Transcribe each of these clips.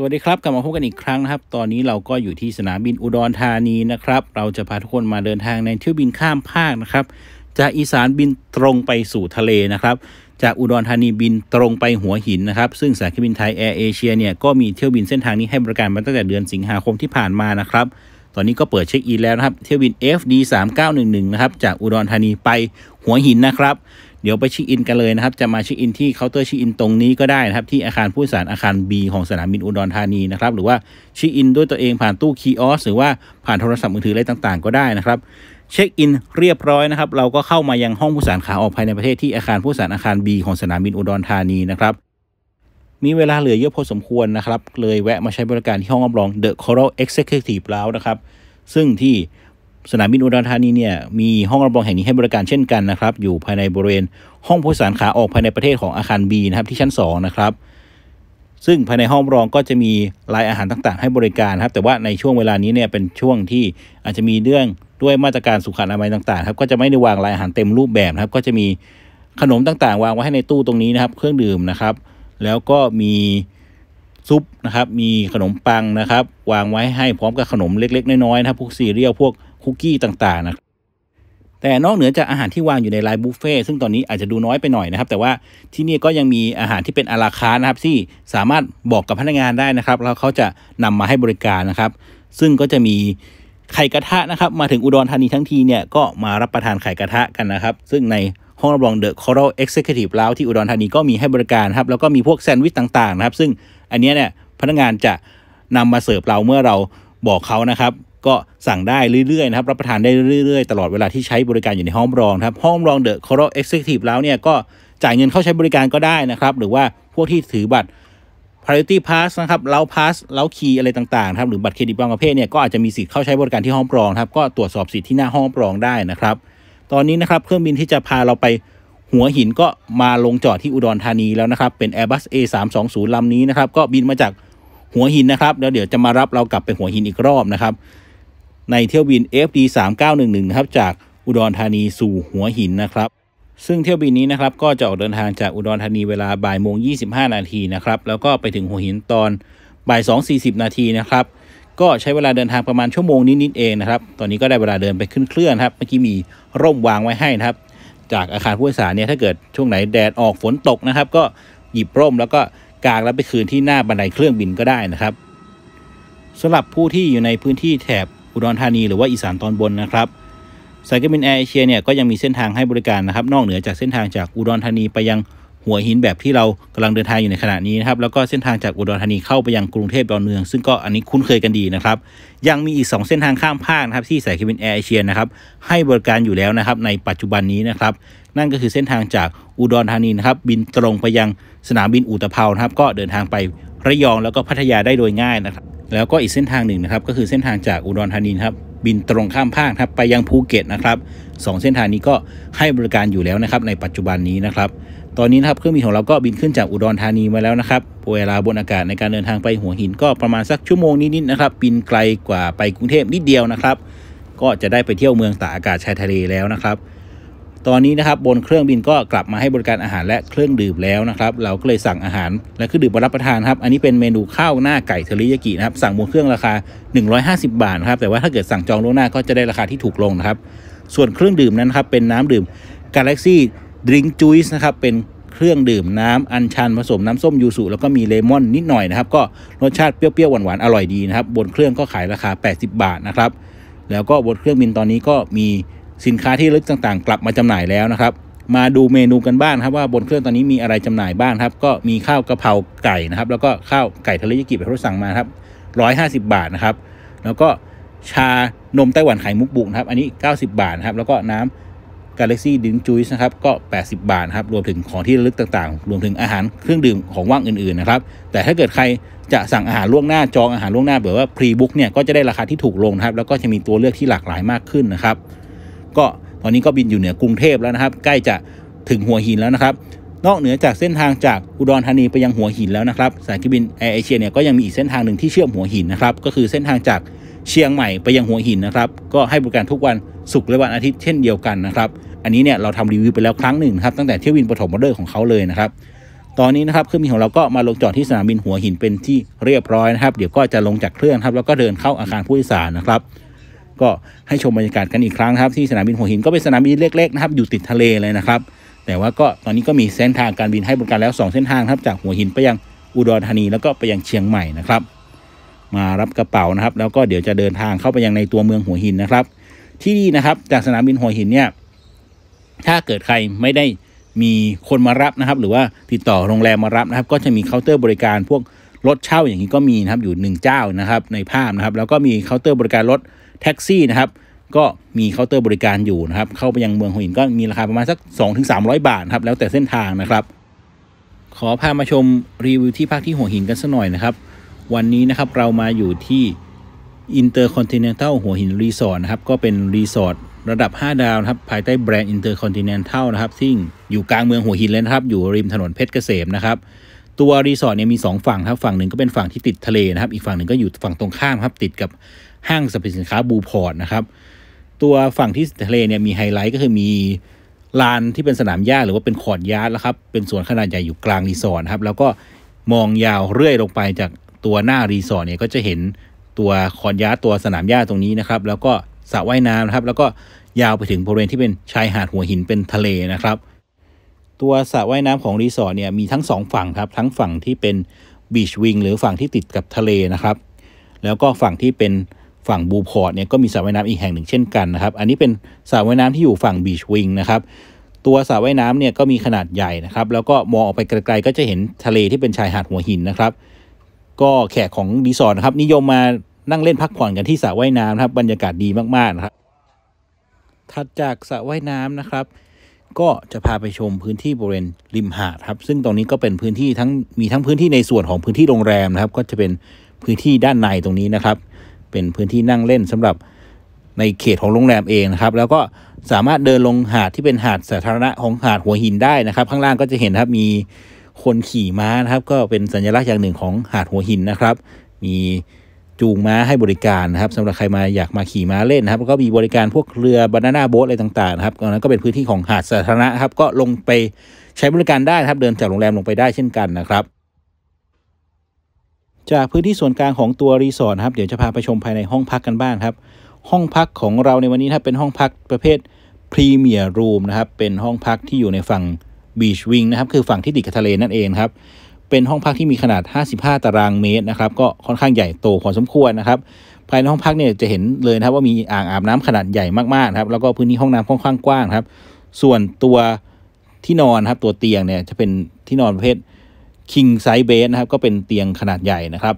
สวัสดีครับกลับมาพบกันอีกครั้งนะครับตอนนี้เราก็อยู่ที่สนามบินอุดรธานีนะครับเราจะพาทุกคนมาเดินทางในเที่ยวบินข้ามภาคนะครับจากอีสานบินตรงไปสู่ทะเลนะครับ จากอุดรธานีบินตรงไปหัวหินนะครับ ซึ่งสายการบินไทยแอร์เอเชียเนี่ยก็มี เที่ยวบินเส้นทางนี้ให้บริการมาตั้งแต่เดือนสิงหาคมที่ผ่านมานะครับ ตอนนี้ก็เปิดเช็คอินแล้วนะครับเที่ยวบิน FD 3 9 1 1นะครับจากอุดรธานีไปหัวหินนะครับเดี๋ยวไปชิคอินกันเลยนะครับ จะมาชิคอินที่เคาน์เตอร์ชิคอิน ตรงนี้ก็ได้นะครับที่อาคารผู้โดยสารอาคาร B ของสนามบินอุดรธานีนะครับหรือว่าชิคอิน ด้วยตัวเองผ่านตู้คีออสหรือว่าผ่านโทรศัพท์มือถืออะไรต่างๆ ก็ได้นะครับเช็คอินเรียบร้อยนะครับเราก็เข้ามายังห้องผู้สารขาออกภายในประเทศที่อาคารผู้สารอาคาร B ของสนามบินอุดรธานีนะครับมีเวลาเหลือเยอะพอสมควรนะครับ เลยแวะมาใช้บริการที่ห้องรับรอง The Coral Executive แล้วนะครับ ซึ่งที่สนามบินอุดรธานีเนี่ยมีห้องรับรองแห่งนี้ให้บริการเช่นกันนะครับอยู่ภายในบริเวณ ห้องผู้โดยสารขาออกภายในประเทศของอาคาร B นะครับที่ชั้น2นะครับซึ่งภายในห้องรองก็จะมีรายอาหารต่างๆให้บริการครับ แต่ว่าในช่วงเวลานี้เนี่ยเป็นช่วงที่อาจจะมีเรื่องด้วยมาตรการสุขอนามัยต่างๆครับก็จะไม่ได้วางรายอาหารเต็มรูปแบบนะครับก็จะมีขนมต่างๆ วางไว้ให้ในตู้ตรงนี้นะครับเครื่องดื่มนะครับแล้วก็มีซุปนะครับมีขนมปังนะครับ วางไว้ให้พร้อมกับขนมเล็กๆ น้อยๆนะครับพวกซีเรียลพวกุกกี้ต่าง ๆ นะ แต่นอกเหนือจากอาหารที่วางอยู่ในไลน์บุฟเฟ่ซึ่งตอนนี้อาจจะดูน้อยไปหน่อยนะครับ แต่ว่าที่นี่ก็ยังมีอาหารที่เป็นอาราคานะครับที่สามารถบอกกับพนักงานได้นะครับ แล้วเขาจะนำมาให้บริการนะครับ ซึ่งก็จะมีไข่กระทะนะครับมาถึงอุดรธานีทั้งทีเนี่ยก็มารับประทานไข่กระทะกันนะครับซึ่งในห้องรับรองเดอะคอร์ัลเอ็กซ์เซคิทีฟลาวที่อุดรธานีก็มีให้บริการครับแล้วก็มีพวกแซนด์วิชต่าง ๆนะครับ ซึ่งอันนี้เนี่ยพนักงานจะนำมาเสิร์ฟเราเมื่อเราบอกเขานะครับก็สั่งได้เรื่อย ๆ นะครับ รับประทานได้เรื่อย ๆ ตลอดเวลาที่ใช้บริการอยู่ในห้องรองครับห้องรองเดอะคอร์รเอ็กซ์เซคิทีฟแล้วเนี่ยก็จ่ายเงินเข้าใช้บริการก็ได้นะครับ หรือว่าพวกที่ถือบัตร Priority Pass นะครับเล้าพาสเล้าคีอะไรต่างๆครับหรือบัตรเครดิตบางประเภทเนี่ยก็อาจจะมีสิทธิ์เข้าใช้บริการที่ห้องรองครับก็ตรวจสอบสิทธิ์ที่หน้าห้องรองได้นะครับ ตอนนี้นะครับเครื่องบินที่จะพาเราไปหัวหินก็มาลงจอดที่อุดรธานีแล้วนะครับเป็น Airbus A320 ลำนี้นะครับก็บินมาจากหัวหินนะครับแล้วเดี๋ยวจะมารับเรากลับไปหัวหินอีกรอบนะครับในเที่ยวบิน FD 3 9 1 1นะครับจากอุดรธานีสู่หัวหินนะครับ ซึ่งเที่ยวบินนี้นะครับก็จะออกเดินทางจากอุดรธานีเวลาบ่ายโมง25 นาทีนะครับแล้วก็ไปถึงหัวหินตอนบ่าย2 40นาทีนะครับก็ใช้เวลาเดินทางประมาณชั่วโมงนิดๆเองนะครับตอนนี้ก็ได้เวลาเดินไปขึ้นเครื่องครับเมื่อกี้มีร่มวางไว้ให้นะครับจากอาคารผู้โดยสารเนี่ยถ้าเกิดช่วงไหนแดดออกฝนตกนะครับ ก็หยิบร่มแล้วก็กางแล้วไปคืนที่หน้าบันไดเครื่องบินก็ได้นะครับสำหรับผู้ที่อยู่ในพื้นที่แถบอุดรธานีหรือว่าอีสานตอนบนนะครับสายการบินแอร์เอเชียเนี่ยก็ยังมีเส้นทางให้บริการนะครับนอกเหนือจากเส้นทางจากอุดรธานีไปยังหัวหินแบบที่เรากำลังเดินทางอยู่ในขณะนี้นะครับแล้วก็เส้นทางจากอุดรธานีเข้าไปยังกรุงเทพดอนเมืองซึ่งก็อันนี้คุ้นเคยกันดีนะครับยังมีอีก 2 เส้นทางข้ามภาคนะครับที่สายการบินแอร์เอเชียนะครับ ให้บริการอยู่แล้วนะครับในปัจจุบันนี้นะครับนั่นก็คือเส้นทางจากอุดรธานีนะครับ บินตรงไปยังสนามบินอุตภเปานะครับ ก็เดินทางไประยองแล้วก็พัทยาได้โดยง่ายนะครับ แล้วก็อีกเส้นทางหนึ่งนะครับ ก็คือเส้นทางจากอุดรธานีครับ บินตรงข้ามภาคครับไปยังภูเก็ตนะครับสเส้นทางนี้ก็ให้บริการอยู่แล้วนะครับ ในปัจจุบันนี้นะครับ ตอนนี้นะครับเครื่องบินของเราก็บินขึ้นจากอุดรธานีมาแล้วนะครับ เวลาบนอากาศในการเดินทางไปหัวหิน ก็ประมาณสักชั่วโมงนิดๆนะครับ บินไกลกว่าไปกรุงเทพนิดเดียวนะครับ ก็จะได้ไปเที่ยวเมืองตากอากาศชายทะเลแล้วนะครับตอนนี้นะครับ บนเครื่องบินก็กลับมาให้บริการอาหารและเครื่องดื่มแล้วนะครับเราก็เลยสั่งอาหารและเครื่องดื่มมารับประทานครับอันนี้เป็นเมนูข้าวหน้าไก่เทริยากินะครับสั่งบนเครื่องราคา 150 บาทครับแต่ว่าถ้าเกิดสั่งจองล่วงหน้าก็จะได้ราคาที่ถูกลงนะครับ ส่วนเครื่องดื่มนั้นครับเป็นน้ำดื่ม Galaxy Drink Juice นะครับเป็นเครื่องดื่ม น้ำอัญชัน ผสมน้ำส้มยูสุแล้วก็มีเลมอนนิดหน่อยนะครับ ก็รสชาติเปรี้ยวๆหวานๆอร่อยดีนะครับบนเครื่องก็ขายราคา 80 บาทนะครับแล้วก็บนเครื่องบินตอนนี้ก็มีสินค้าที่ลึกต่างๆกลับมาจำหน่ายแล้วนะครับ มาดูเมนูกันบ้างครับว่าบนเครื่องตอนนี้มีอะไรจำหน่ายบ้างครับ ก็มีข้าวกะเพราไก่นะครับ แล้วก็ข้าวไก่ทะเลยกิแบบที่สั่งมาครับร้อยหาสิบาทนะครับแล้วก็ชานมไต้หวันไข่มุกบุกนะครับอันนี้ 90 บาทครับแล้วก็น้ำ Galaxy ดิ้งจุ้ยนะครับก็ 80 บาทครับรวมถึงของที่ระลึกต่างๆ รวมถึงอาหารเครื่องดื่มของว่างอื่นๆนะครับแต่ถ้าเกิดใครจะสั่งอาหารล่วงหน้าจองอาหารล่วงหน้าแบบว่าพรีบุ๊กเนี่ยก็จะได้ราคาที่ถูกลงนะครับ แล้วก็จะมีตัวเลือกที่หลากหลายมากขึ้นนะครับก็ตอนนี้ก็บินอยู่เหนือกรุงเทพแล้วนะครับใกล้จะถึงหัวหินแล้วนะครับ นอกเหนือจากเส้นทางจากอุดรธานีไปยังหัวหินแล้วนะครับ สายการบินแอร์เอเชียเนี่ยก็ยังมีอีกเส้นทางหนึ่งที่เชื่อมหัวหินนะครับ ก็คือเส้นทางจากเชียงใหม่ไปยังหัวหินนะครับ ก็ให้บริการทุกวันศุกร์และวันอาทิตย์เช่นเดียวกันนะครับอันนี้เนี่ยเราทำรีวิวไปแล้วครั้งหนึ่งครับตั้งแต่เที่ยวบินปฐมบอดเดอร์ของเขาเลยนะครับตอนนี้นะครับเครื่องบินของเราก็มาลงจอดที่สนามบินหัวหินเป็นที่เรียบร้อยนะครับ เดี๋ยวก็จะลงจากเครื่องครับแล้วก็เดินเข้าอาคารผู้โดยสารนะครับก็ให้ ชม บรรยากาศกันอีกครั้งครับ ที่สนามบินหัวหินก็เป็นสนามบินเล็กๆนะครับอยู่ติดทะเลเลยนะครับ แต่ว่าก็ตอนนี้ก็มีเส้นทางการบินให้บริการแล้ว 2 เส้นทางครับจากหัวหินไปยังอุดรธานีแล้วก็ไปยังเชียงใหม่นะครับ มารับกระเป๋านะครับ แล้วก็เดี๋ยวจะเดินทางเข้าไปยังในตัวเมืองหัวหินนะครับ ที่นี่นะครับจากสนามบินหัวหินเนี่ยถ้าเกิดใครไม่ได้มีคนมารับนะครับหรือว่าติดต่อโรงแรมมารับนะครับ ก็จะมีเคาน์เตอร์บริการพวกรถเช่าอย่างนี้ก็มีนะครับอยู่ 1 เจ้านะครับในภาพนะครับ แล้วก็มีเคาน์เตอร์บริการรถแท็กซี่นะครับ ก็มีเคาน์เตอร์บริการอยู่นะครับ เข้าไปยังเมืองหัวหินก็มีราคาประมาณสัก 2-300 บาทครับแล้วแต่เส้นทางนะครับ ขอพามาชมรีวิวที่พักที่หัวหินกันสักหน่อยนะครับ วันนี้นะครับเรามาอยู่ที่อินเตอร์คอนติเนนตัลหัวหินรีสอร์ทนะครับก็เป็นรีสอร์ทระดับ 5 ดาวนะครับ ภายใต้แบรนด์อินเตอร์คอนติเนนตัลนะครับ ซึ่งอยู่กลางเมืองหัวหินเลยนะครับอยู่ริมถนนเพชรเกษมนะครับตัว รีสอร์ทเนี่ยมี 2 ฝั่งครับฝั่งหนึ่งก็เป็นฝั่งที่ติดทะเลนะครับอีกฝั่งหนึ่งก็อยู่ฝั่งตรงข้ามครับติดกับห้างสรรพสินค้าบูพอร์ตนะครับ ตัวฝั่งที่ทะเลเนี่ยมีไฮไลท์ก็คือมีลานที่เป็นสนามหญ้าหรือว่าเป็นขอดยาร์ดแล้วครับ เป็นสวนขนาดใหญ่อยู่กลางรีสอร์ทครับแล้วก็มองยาวเรื่อยลงไปจากตัวหน้ารีสอร์ทเนี่ยก็จะเห็นตัวขอดยาร์ดตัวสนามหญ้าตรงนี้นะครับ แล้วก็สระว่ายน้ำนะครับ แล้วก็ยาวไปถึงบริเวณที่เป็นชายหาดหัวหินเป็นทะเลนะครับตัวสระว่ายน้ำของรีสอร์ทเนี่ยมีทั้ง 2 ฝั่งครับทั้งฝั่งที่เป็นบีชวิงหรือฝั่งที่ติดกับทะเลนะครับแล้วก็ฝั่งที่เป็นฝั่งบูพอร์ตเนี่ยก็มีสระว่ายน้ำอีกแห่งหนึ่งเช่นกันนะครับ อันนี้เป็นสระว่ายน้ำที่อยู่ฝั่งบีชวิงนะครับตัวสระว่ายน้ำเนี่ยก็มีขนาดใหญ่นะครับ แล้วก็มองออกไปไกลๆก็จะเห็นทะเลที่เป็นชายหาดหัวหินนะครับ ก็แขกของรีสอร์ทนะครับนิยมมานั่งเล่นพักผ่อนกันที่สระว่ายน้ำนะครับบรรยากาศดีมากๆนะครับถัดจากสระว่ายน้ำนะครับก็จะพาไปชมพื้นที่บริเวณริมหาดครับซึ่งตรงนี้ก็เป็นพื้นที่ทั้งมีทั้งพื้นที่ในส่วนของพื้นที่โรงแรมนะครับก็จะเป็นพื้นที่ด้านในตรงนี้นะครับ เป็นพื้นที่นั่งเล่นสำหรับในเขตของโรงแรมเองนะครับแล้วก็สามารถเดินลงหาดที่เป็นหาดสาธารณะของหาดหัวหินได้นะครับข้างล่างก็จะเห็นครับมีคนขี่ม้านะครับ ก็เป็นสัญลักษณ์อย่างหนึ่งของหาดหัวหินนะครับ มีจูงม้าให้บริการนะครับสำหรับใครมาอยากมาขี่ม้าเล่นนะครับก็มีบริการพวกเรือบานาน่าโบ๊ทอะไรต่างๆนะครับตอนนั้นก็เป็นพื้นที่ของหาดสาธารณะครับ ก็ลงไปใช้บริการได้ครับเดินจากโรงแรมลงไปได้เช่นกันนะครับ จากพื้นที่ส่วนกลางของตัวรีสอร์ทครับเดี๋ยวจะพาไปชมภายในห้องพักกันบ้างครับ ห้องพักของเราในวันนี้ถ้าเป็นห้องพักประเภทพรีเมียร์รูมนะครับ เป็นห้องพักที่อยู่ในฝั่งบีชวิงนะครับคือฝั่งที่ติดกับทะเลนั่นเองครับเป็นห้องพักที่มีขนาด 55 ตารางเมตรนะครับ ก็ค่อนข้างใหญ่โตพอสมควรนะครับ ภายในห้องพักเนี่ยจะเห็นเลยนะครับว่ามีอ่างอาบน้ำขนาดใหญ่มากๆครับ แล้วก็พื้นที่ห้องน้ำค่อนข้างกว้างครับ ส่วนตัวที่นอนครับตัวเตียงเนี่ยจะเป็นที่นอนประเภท king size bed นะครับ ก็เป็นเตียงขนาดใหญ่นะครับ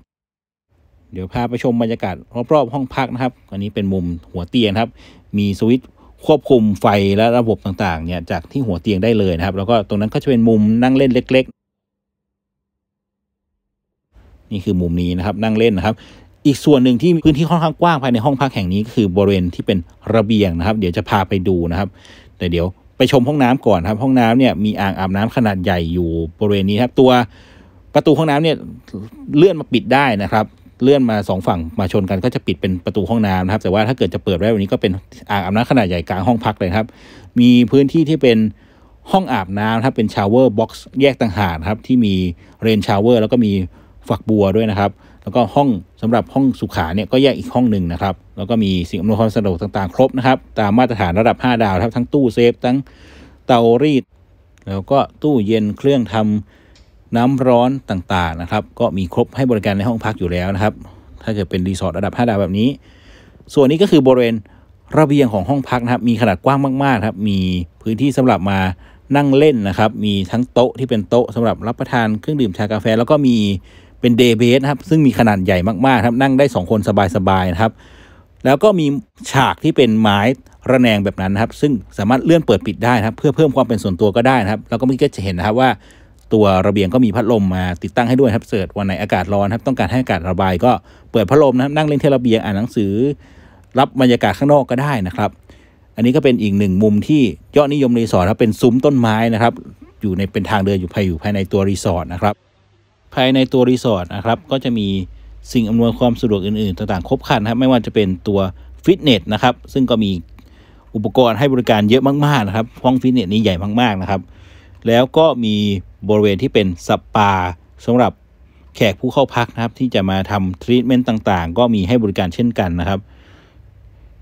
เดี๋ยวพาไปชมบรรยากาศรอบ ๆห้องพักนะครับอันนี้เป็นมุมหัวเตียงครับ มีสวิตช์ควบคุมไฟและระบบต่างๆ เนี่ยจากที่หัวเตียงได้เลยนะครับ แล้วก็ตรงนั้นก็จะเป็นมุมนั่งเล่นเล็กๆนี่คือมุมนี้นะครับนั่งเล่นนะครับ อีกส่วนหนึ่งที่พื้นที่ค่อนข้างกว้างภายในห้องพักแห่งนี้ก็คือบริเวณที่เป็นระเบียงนะครับ เดี๋ยวจะพาไปดูนะครับ แต่เดี๋ยวไปชมห้องน้ำก่อนครับห้องน้ำเนี่ยมีอ่างอาบน้ำขนาดใหญ่อยู่บริเวณนี้ครับ ตัวประตูห้องน้ำเนี่ยเลื่อนมาปิดได้นะครับ เลื่อนมาสองฝั่งมาชนกันก็จะปิดเป็นประตูห้องน้ำนะครับแต่ว่าถ้าเกิดจะเปิดไว้วันนี้ก็เป็นอ่าง อาบน้ำขนาดใหญ่กลางห้องพักเลยครับมีพื้นที่ที่เป็นห้องอาบน้ำครับเป็นชาวเวอร์บ็อกซ์แยกต่างหากครับที่มีเรนชาวเวอร์ แล้วก็มีฝักบัวด้วยนะครับ แล้วก็ห้องสำหรับห้องสุขาเนี่ยก็แยกอีกห้องหนึ่งนะครับ แล้วก็มีสิ่งอำนวยความสะดวกต่างๆ ครบนะครับตามมาตรฐานระดับ5ดาวครับทั้งตู้เซฟทั้งเตารีด แล้วก็ตู้เย็นเครื่องทำน้ำร้อนต่างๆนะครับ ก็มีครบให้บริการในห้องพักอยู่แล้วนะครับถ้าเกิดเป็นรีสอร์ทระดับ 5 ดาวแบบนี้ ส่วนนี้ก็คือบริเวณระเบียงของห้องพักนะครับมีขนาดกว้างมากๆครับมีพื้นที่สำหรับมานั่งเล่นนะครับมีทั้งโต๊ะที่เป็นโต๊ะสำหรับรับประทานเครื่องดื่มชากาแฟ แล้วก็มีเป็นเดย์เบสนะครับซึ่งมีขนาดใหญ่มากๆครับนั่งได้ 2 คนสบายๆนะครับแล้วก็มีฉากที่เป็นไม้ระแนงแบบนั้นนะครับ ซึ่งสามารถเลื่อนเปิดปิดได้นะครับ เพื่อเพิ่มความเป็นส่วนตัวก็ได้นะครับแล้วก็เมื่อกี้จะเห็นนะครับว่าตัวระเบียงก็มีพัดลมมาติดตั้งให้ด้วยครับเสิร์ชวันไหนอากาศร้อนครับต้องการให้อากาศระบายก็เปิดพัดลมนะครับนั่งเล่นที่ระเบียงอ่านหนังสือรับบรรยากาศข้างนอกก็ได้นะครับ อันนี้ก็เป็นอีกหนึ่งมุมที่ยอดนิยมรีสอร์ทครับเป็นซุ้มต้นไม้นะครับ อยู่ในเป็นทางเดินอยู่ภายอยู่ภายในตัวรีสอร์ทนะครับภายในตัวรีสอร์ทนะครับก็จะมีสิ่งอำนวยความสะดวกอื่นๆ ต่างๆครบครันครับ ไม่ว่าจะเป็นตัวฟิตเนสนะครับ ซึ่งก็มีอุปกรณ์ให้บริการเยอะมาก ๆนะครับห้องฟิตเนสนี้ใหญ่มากๆนะครับ แล้วก็มีบริเวณที่เป็นสปาสำหรับแขกผู้เข้าพักนะครับ ที่จะมาทำทรีทเมนต์ต่างๆ ก็มีให้บริการเช่นกันนะครับ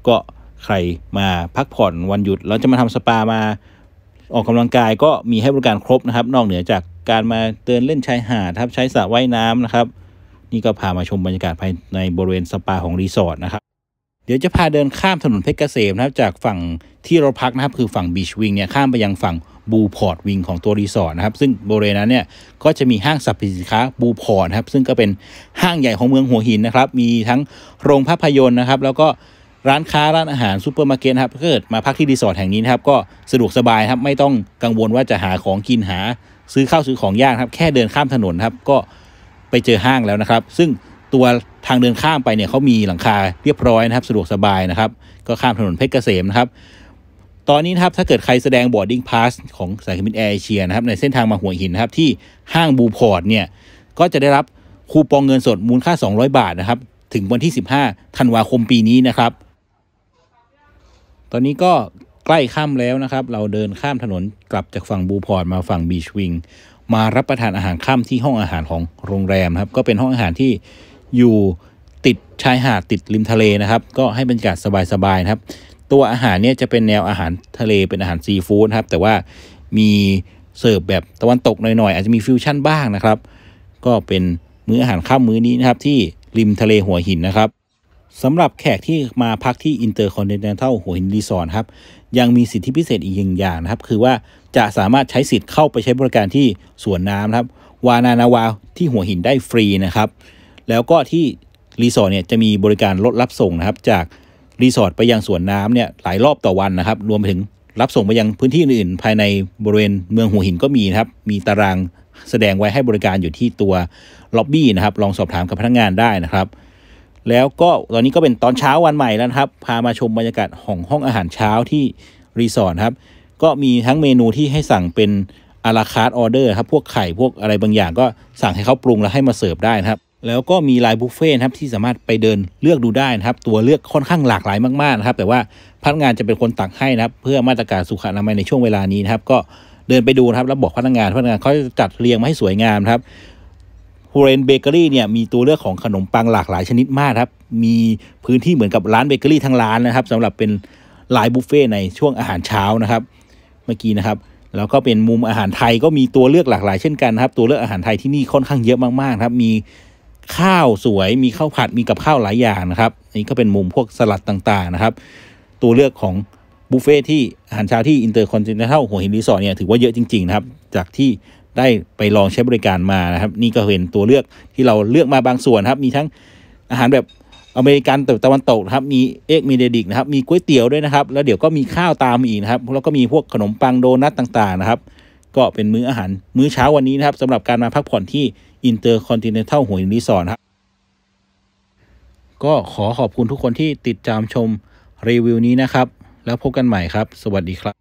ก็ใครมาพักผ่อนวันหยุด แล้วจะมาทำสปามาออกกำลังกาย ก็มีให้บริการครบนะครับ นอกเหนือจากการมาเตือนเล่นชายหาดครับใช้สระว่ายน้ำนะครับ นี่ก็พามาชมบรรยากาศภายในบริเวณสปาของรีสอร์ทนะครับเดี๋ยวจะพาเดินข้ามถนนเพชรเกษมนะครับจากฝั่งที่เราพักนะครับคือฝั่งบีชวิงเนี่ยข้ามไปยังฝั่งบูพอร์ตวิงของตัวรีสอร์ทนะครับซึ่งบริเวณนั้นเนี่ยก็จะมีห้างสรรพสินค้าบูพอร์ตครับซึ่งก็เป็นห้างใหญ่ของเมืองหัวหินนะครับ มีทั้งโรงภาพยนตร์นะครับ แล้วก็ร้านค้าร้านอาหารซูเปอร์มาร์เก็ตครับเกิดมาพักที่รีสอร์ทแห่งนี้นะครับก็สะดวกสบายครับไม่ต้องกังวลว่าจะหาของกินหาซื้อข้าวซื้อของยากครับแค่เดินข้ามถนนครับ ก็ไปเจอห้างแล้วนะครับ ซึ่งตัวทางเดินข้ามไปเนี่ยเขามีหลังคาเรียบร้อยนะครับสะดวกสบายนะครับ ก็ข้ามถนนเพชรเกษมนะครับ ตอนนี้นะครับถ้าเกิดใครแสดงบอร์ดดิ้งพาสของสายการบินแอร์เอเชียนะครับในเส้นทางมาหัวหินนะครับ ที่ห้างบูพอร์ตเนี่ย ก็จะได้รับคูปองเงินสดมูลค่า 200 บาทนะครับ ถึงวันที่15ธันวาคมปีนี้นะครับ ตอนนี้ก็ใกล้ค่ำแล้วนะครับ เราเดินข้ามถนนกลับจากฝั่งบูพอร์ตมาฝั่งบีชวิงมารับประทานอาหารค่ำที่ห้องอาหารของโรงแรมครับ ก็เป็นห้องอาหารที่อยู่ติดชายหาดติดริมทะเลนะครับ ก็ให้บรรยากาศสบาย ๆ นะครับ ตัวอาหารเนี่ยจะเป็นแนวอาหารทะเลเป็นอาหารซีฟู้ดครับ แต่ว่ามีเสิร์ฟแบบตะวันตกหน่อย ๆ อาจจะมีฟิวชั่นบ้างนะครับ ก็เป็นมื้ออาหารค่ำมื้อนี้นะครับที่ริมทะเลหัวหินนะครับสำหรับแขกที่มาพักที่ Intercontinental หัวหินรีสอร์ทครับยังมีสิทธิพิเศษอีกอย่างนะครับ คือว่าจะสามารถใช้สิทธิ์เข้าไปใช้บริการที่สวนน้ำครับ วานานาวาที่หัวหินได้ฟรีนะครับ แล้วก็ที่รีสอร์ทเนี่ยจะมีบริการรถรับส่งนะครับ จากรีสอร์ทไปยังสวนน้ำเนี่ยหลายรอบต่อวันนะครับ รวมถึงรับส่งไปยังพื้นที่อื่น ๆ ภายในบริเวณเมืองหัวหินก็มีนะครับมีตารางแสดงไว้ให้บริการอยู่ที่ตัวล็อบบี้นะครับลองสอบถามกับพนักงงานได้นะครับแล้วก็ตอนนี้ก็เป็นตอนเช้าวันใหม่แล้วครับ พามาชมบรรยากาศของห้องอาหารเช้าที่รีสอร์ทครับก็มีทั้งเมนูที่ให้สั่งเป็นอาราคาร์ดออเดอร์ครับพวกไข่พวกอะไรบางอย่างก็สั่งให้เขาปรุงแล้วให้มาเสิร์ฟได้นะครับ แล้วก็มีไลน์บุฟเฟ่ครับที่สามารถไปเดินเลือกดูได้นะครับ ตัวเลือกค่อนข้างหลากหลายมากๆ นะครับ แต่ว่าพนักงานจะเป็นคนตักให้นะครับ เพื่อมาตรการสุขอนามัยในช่วงเวลานี้นะครับก็เดินไปดูนะครับแล้วบอกพนักงาน พนักงานเขาจะจัดเรียงมาให้สวยงามครับเรนเบเกอรี่เนี่ยมีตัวเลือกของขนมปังหลากหลายชนิดมากครับมีพื้นที่เหมือนกับร้านเบเกอรี่ทั้งร้านนะครับสำหรับเป็นลายบุฟเฟ่ในช่วงอาหารเช้านะครับ เมื่อกี้นะครับ แล้วก็เป็นมุมอาหารไทยก็มีตัวเลือกหลากหลาย เช่นกันครับตัวเลือกอาหารไทยที่นี่ค่อนข้างเยอะมากๆครับมีข้าวสวยมีข้าวผัดมีกับข้าวหลายอย่างนะครับนี่ก็เป็นมุมพวกสลัดต่างๆนะครับ ตัวเลือกของบุฟเฟ่ที่อาหารเช้าที่อินเตอร์คอนติเนนทัลหัวหินรีสอร์ทเนี่ยถือว่าเยอะจริงๆนะครับ จากที่ได้ไปลองใช้บริการมานะครับ นี่ก็เป็นตัวเลือกที่เราเลือกมาบางส่วนครับมีทั้งอาหารแบบอเมริกันแต่ตะวันตกนะครับมีเอ็กมีเดดิกนะครับมีก๋วยเตี๋ยวด้วยนะครับ แล้วเดี๋ยวก็มีข้าวตามอีกนะครับแล้วก็มีพวกขนมปังโดนัทต่างๆนะครับ ก็เป็นมื้ออาหารมื้อเช้าวันนี้นะครับสำหรับการมาพักผ่อนที่อินเตอร์คอนติเนนทัลหัวหินรีสอร์ทครับก็ขอขอบคุณทุกคนที่ติดตามชมรีวิวนี้นะครับ แล้วพบกันใหม่ครับ สวัสดีครับ